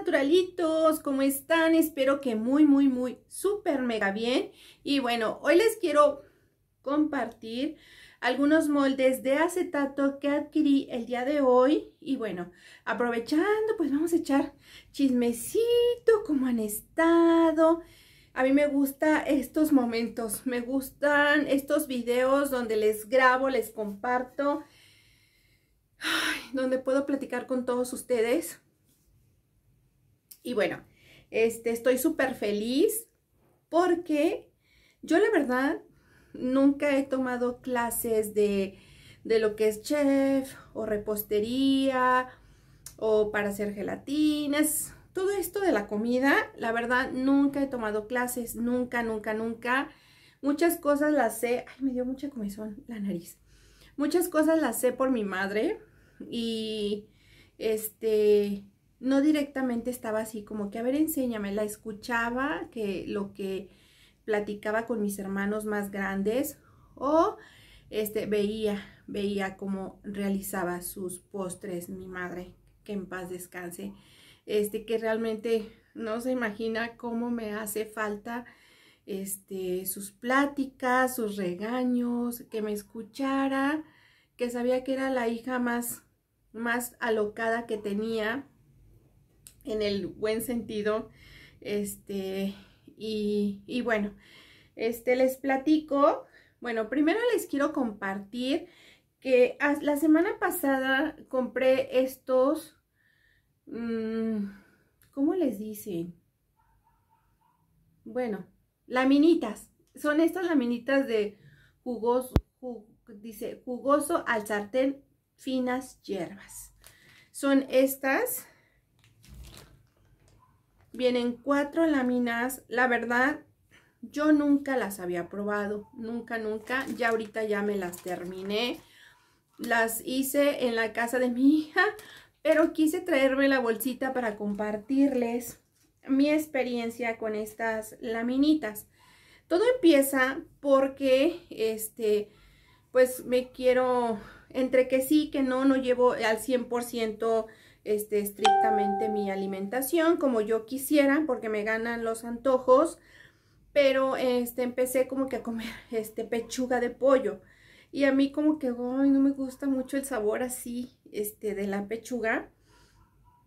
naturalitos, ¿cómo están? Espero que muy, muy, muy, súper mega bien. Y bueno, hoy les quiero compartir algunos moldes de acetato que adquirí el día de hoy. Y bueno, aprovechando, pues vamos a echar chismecito, cómo han estado. A mí me gustan estos momentos, me gustan estos videos donde les grabo, les comparto, donde puedo platicar con todos ustedes y bueno, este, estoy súper feliz porque yo la verdad nunca he tomado clases de, lo que es chef o repostería o para hacer gelatinas. Todo esto de la comida, la verdad, nunca he tomado clases, nunca, nunca, nunca. Muchas cosas las sé, ay, me dio mucha comezón la nariz. Muchas cosas las sé por mi madre y este, no directamente estaba así como que, a ver, enséñame, la escuchaba, que lo que platicaba con mis hermanos más grandes o este, veía, veía cómo realizaba sus postres mi madre, que en paz descanse, este, que realmente no se imagina cómo me hace falta este, sus pláticas, sus regaños, que me escuchara, que sabía que era la hija más, más alocada que tenía, en el buen sentido. Este, y, y bueno, este, les platico. Bueno, primero les quiero compartir que la semana pasada compré estos, mm, ¿cómo les dicen? Bueno, laminitas. Son estas laminitas de jugoso, dice, jugoso al sartén, finas hierbas. Son estas, Vienen cuatro láminas. La verdad, yo nunca las había probado. Nunca, nunca. Ya ahorita ya me las terminé. Las hice en la casa de mi hija. Pero quise traerme la bolsita para compartirles mi experiencia con estas laminitas. Todo empieza porque, este, pues me quiero, entre que sí, que no, no llevo al 100% este, estrictamente mi alimentación como yo quisiera porque me ganan los antojos, pero este, empecé como que a comer este, pechuga de pollo y a mí como que no me gusta mucho el sabor así este, de la pechuga.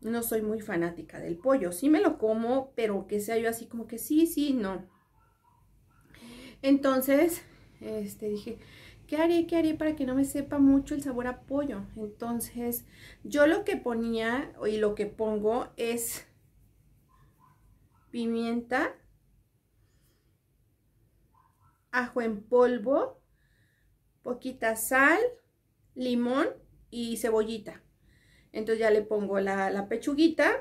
No soy muy fanática del pollo, sí me lo como, pero que sea yo así como que sí, sí, no. Entonces, este, dije, ¿qué haré? ¿Qué haré para que no me sepa mucho el sabor a pollo? Entonces, yo lo que ponía y lo que pongo es pimienta, ajo en polvo, poquita sal, limón y cebollita. Entonces ya le pongo la, la pechuguita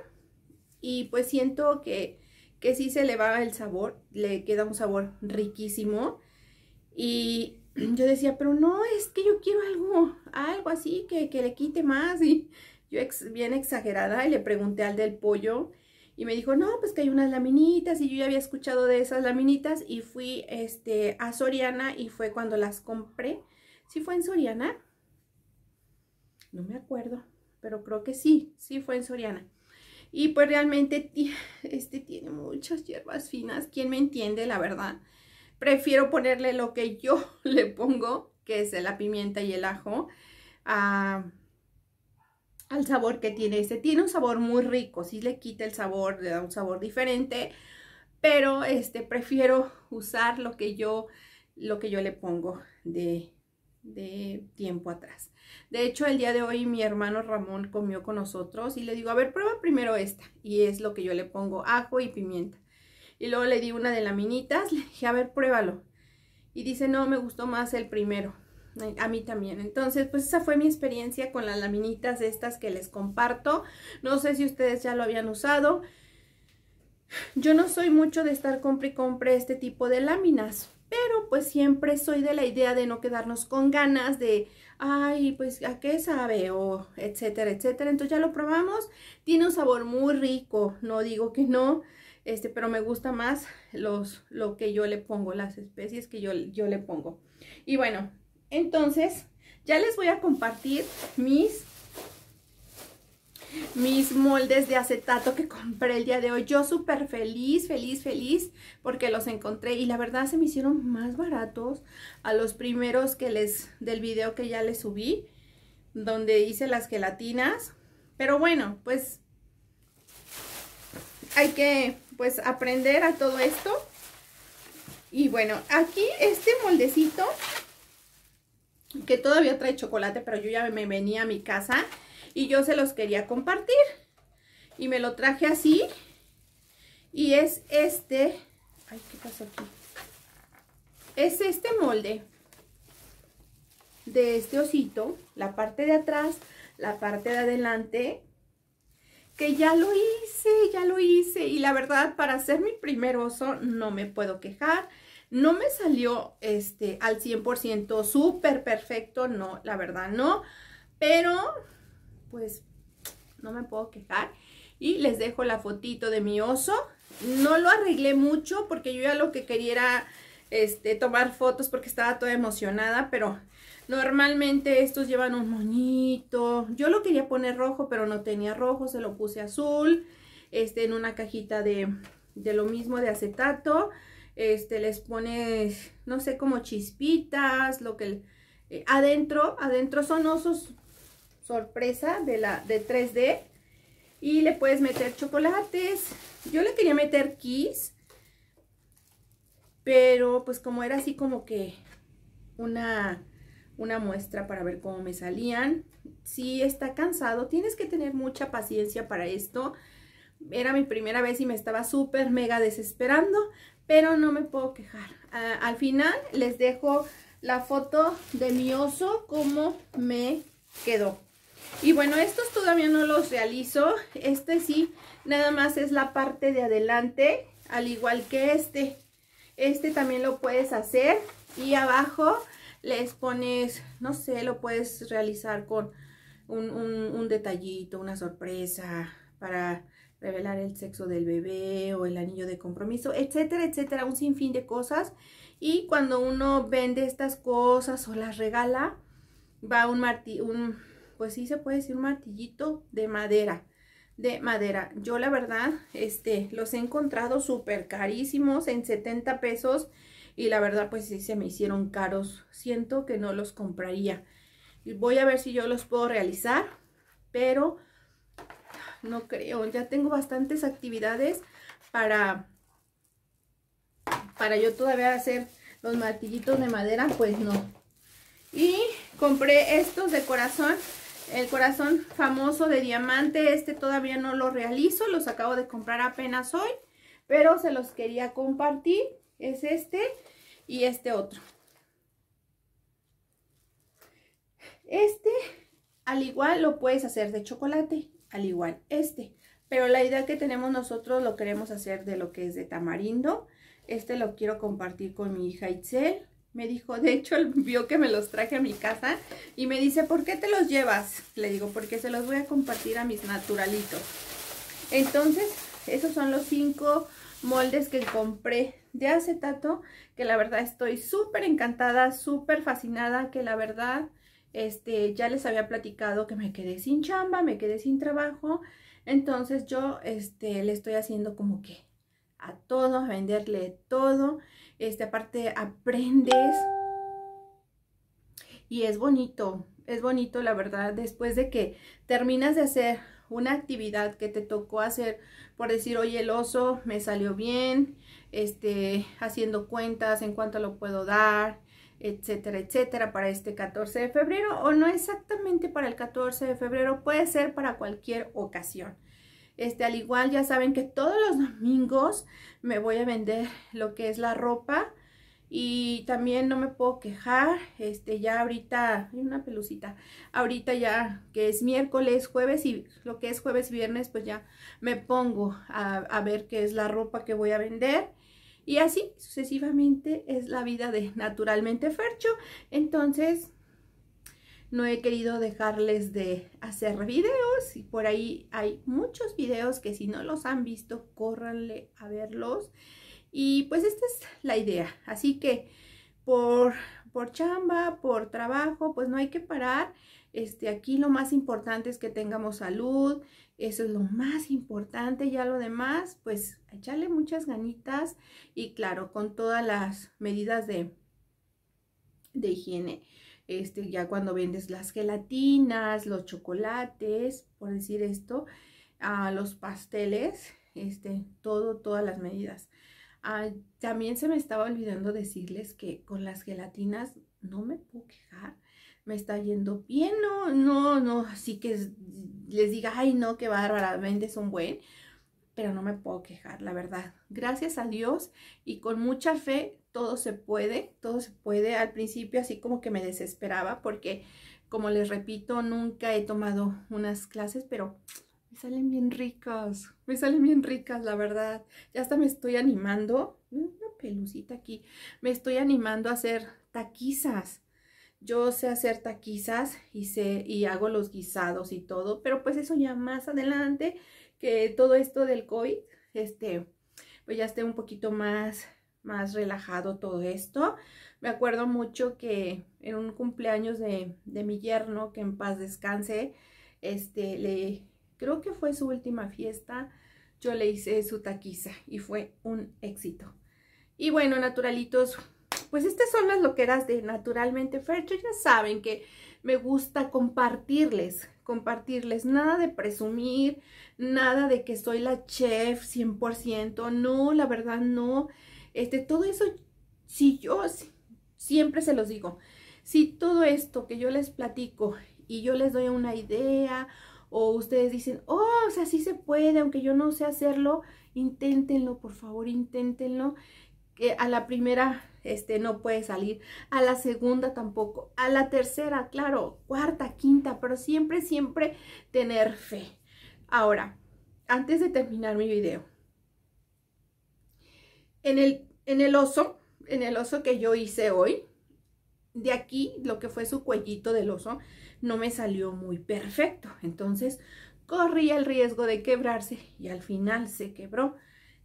y pues siento que, que sí se le va el sabor, le queda un sabor riquísimo. Y, yo decía, pero no, es que yo quiero algo, algo así que, le quite más. Y yo bien exagerada y le pregunté al del pollo y me dijo, no, pues que hay unas laminitas y yo ya había escuchado de esas laminitas y fui este, a Soriana y fue cuando las compré. ¿Sí fue en Soriana? No me acuerdo, pero creo que sí, sí fue en Soriana. Y pues realmente este tiene muchas hierbas finas, ¿quién me entiende la verdad? prefiero ponerle lo que yo le pongo, que es la pimienta y el ajo, al sabor que tiene este. Tiene un sabor muy rico, si le quita el sabor, le da un sabor diferente, pero este, prefiero usar lo que yo, lo que yo le pongo de, de tiempo atrás. De hecho, el día de hoy mi hermano Ramón comió con nosotros y le digo, a ver, prueba primero esta. Y es lo que yo le pongo, ajo y pimienta. Y luego le di una de laminitas, le dije, a ver, pruébalo. Y dice, no, me gustó más el primero. A mí también. Entonces, pues esa fue mi experiencia con las laminitas estas que les comparto. No sé si ustedes ya lo habían usado. Yo no soy mucho de estar compre y compre este tipo de láminas, pero pues siempre soy de la idea de no quedarnos con ganas de, ay, pues a qué sabe o etcétera, etcétera. Entonces ya lo probamos, tiene un sabor muy rico, no digo que no, este, pero me gusta más los, lo que yo le pongo, las especies que yo, yo le pongo. Y bueno, entonces ya les voy a compartir mis mis moldes de acetato que compré el día de hoy. Yo súper feliz, feliz, feliz porque los encontré y la verdad se me hicieron más baratos a los primeros que les del video que ya les subí donde hice las gelatinas. Pero bueno, pues hay que pues aprender a todo esto. Y bueno, aquí este moldecito, que todavía trae chocolate, pero yo ya me venía a mi casa y yo se los quería compartir. Y me lo traje así. Y es este. Ay, ¿qué pasó aquí? Es este molde de este osito, la parte de atrás, la parte de adelante que ya lo hice, ya lo hice. Y la verdad, para hacer mi primer oso, no me puedo quejar. No me salió este, al 100% súper perfecto, no, la verdad no. Pero, pues, no me puedo quejar. Y les dejo la fotito de mi oso. No lo arreglé mucho porque yo ya lo que quería era este, tomar fotos porque estaba toda emocionada, pero Normalmente estos llevan un moñito. Yo lo quería poner rojo, pero no tenía rojo, se lo puse azul. Este, en una cajita de, lo mismo, de acetato. Este, les pones, no sé, como chispitas, lo que... Eh, adentro, adentro son osos sorpresa de la de 3D. Y le puedes meter chocolates. Yo le quería meter kiss. Pero pues como era así como que una una muestra para ver cómo me salían. Si está cansado, tienes que tener mucha paciencia para esto. Era mi primera vez y me estaba súper mega desesperando, pero no me puedo quejar. Ah, al final les dejo la foto de mi oso, cómo me quedó. Y bueno, estos todavía no los realizo. Este sí, nada más es la parte de adelante, al igual que este. Este también lo puedes hacer. Y abajo les pones, no sé, lo puedes realizar con un, detallito, una sorpresa para revelar el sexo del bebé o el anillo de compromiso, etcétera, etcétera, un sinfín de cosas. Y cuando uno vende estas cosas o las regala, va un martillo, un, pues sí se puede decir un martillito de madera, de madera. Yo la verdad, este, los he encontrado súper carísimos en 70 pesos y la verdad pues sí se me hicieron caros. Siento que no los compraría. Voy a ver si yo los puedo realizar, pero no creo. Ya tengo bastantes actividades para, para yo todavía hacer los martillitos de madera, pues no. Y compré estos de corazón, el corazón famoso de diamante, este todavía no lo realizo, los acabo de comprar apenas hoy, pero se los quería compartir es este y este otro. Este, al igual, lo puedes hacer de chocolate, al igual este. Pero la idea que tenemos nosotros lo queremos hacer de lo que es de tamarindo. Este lo quiero compartir con mi hija Itzel. Me dijo, de hecho, vio que me los traje a mi casa y me dice, ¿por qué te los llevas? Le digo, porque se los voy a compartir a mis naturalitos. Entonces, esos son los cinco moldes que compré de acetato, que la verdad estoy súper encantada, súper fascinada, que la verdad este, ya les había platicado que me quedé sin chamba, me quedé sin trabajo, entonces yo este, le estoy haciendo como que a todo, a venderle todo, este, aparte aprendes y es bonito, es bonito la verdad, después de que terminas de hacer una actividad que te tocó hacer por decir, oye, el oso me salió bien, este, haciendo cuentas en cuánto lo puedo dar, etcétera, etcétera, para este 14 de febrero o no exactamente para el 14 de febrero, puede ser para cualquier ocasión. Este, al igual ya saben que todos los domingos me voy a vender lo que es la ropa y también no me puedo quejar, este ya ahorita, hay una pelucita, ahorita ya que es miércoles, jueves y lo que es jueves, viernes, pues ya me pongo a, a ver qué es la ropa que voy a vender. Y así sucesivamente es la vida de Naturalmente Fercho. Entonces, no he querido dejarles de hacer videos y por ahí hay muchos videos que si no los han visto, córranle a verlos. Y pues esta es la idea. Así que por, por chamba, por trabajo, pues no hay que parar. Este, aquí lo más importante es que tengamos salud, eso es lo más importante, ya lo demás, pues echarle muchas ganitas y claro, con todas las medidas de, de higiene. Este, ya cuando vendes las gelatinas, los chocolates, por decir esto, a ah, los pasteles, este, todo, todas las medidas. Ah, también se me estaba olvidando decirles que con las gelatinas no me puedo quejar. Me está yendo bien, no, no, no, así que les diga, ay no, qué bárbaramente vendes un buen, pero no me puedo quejar, la verdad. Gracias a Dios y con mucha fe todo se puede, todo se puede. Al principio así como que me desesperaba porque, como les repito, nunca he tomado unas clases, pero me salen bien ricas, me salen bien ricas, la verdad. Ya hasta me estoy animando, una pelucita aquí, me estoy animando a hacer taquizas. Yo sé hacer taquizas y, sé, y hago los guisados y todo, pero pues eso ya más adelante, que todo esto del COVID, este, pues ya esté un poquito más, más relajado todo esto. Me acuerdo mucho que en un cumpleaños de, de mi yerno, que en paz descanse, este, le, creo que fue su última fiesta, yo le hice su taquiza y fue un éxito. Y bueno, naturalitos, pues estas son las loqueras de Naturalmente Fercho. Ya saben que me gusta compartirles, compartirles. Nada de presumir, nada de que soy la chef 100%. No, la verdad no. Este, todo eso, si yo, siempre se los digo, si todo esto que yo les platico y yo les doy una idea o ustedes dicen, oh, o sea, sí se puede, aunque yo no sé hacerlo, inténtenlo, por favor, inténtenlo. Que eh, a la primera este, no puede salir, a la segunda tampoco, a la tercera, claro, cuarta, quinta, pero siempre, siempre tener fe. Ahora, antes de terminar mi video, en el, en el oso, en el oso que yo hice hoy, de aquí, lo que fue su cuellito del oso, no me salió muy perfecto. Entonces corría el riesgo de quebrarse y al final se quebró.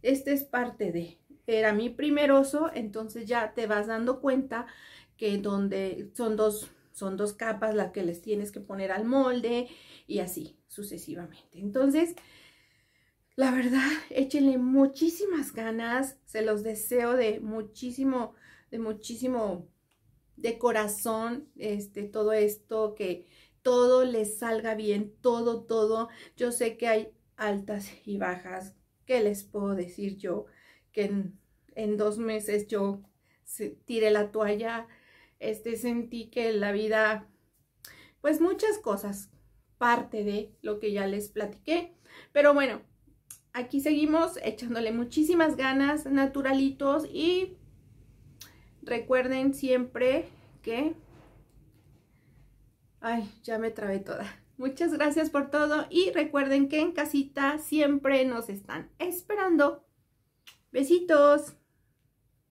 Esta es parte de, era mi primer oso, entonces ya te vas dando cuenta que donde son dos, son dos capas las que les tienes que poner al molde y así sucesivamente. Entonces, la verdad, échenle muchísimas ganas, se los deseo de muchísimo, de muchísimo de corazón este, todo esto, que todo les salga bien, todo, todo. Yo sé que hay altas y bajas. ¿Qué les puedo decir yo? Que en, dos meses yo tiré la toalla, este, sentí que la vida, pues muchas cosas, parte de lo que ya les platiqué. Pero bueno, aquí seguimos echándole muchísimas ganas, naturalitos y Recuerden siempre que... Ay, ya me trabé toda. Muchas gracias por todo y recuerden que en casita siempre nos están esperando. Besitos.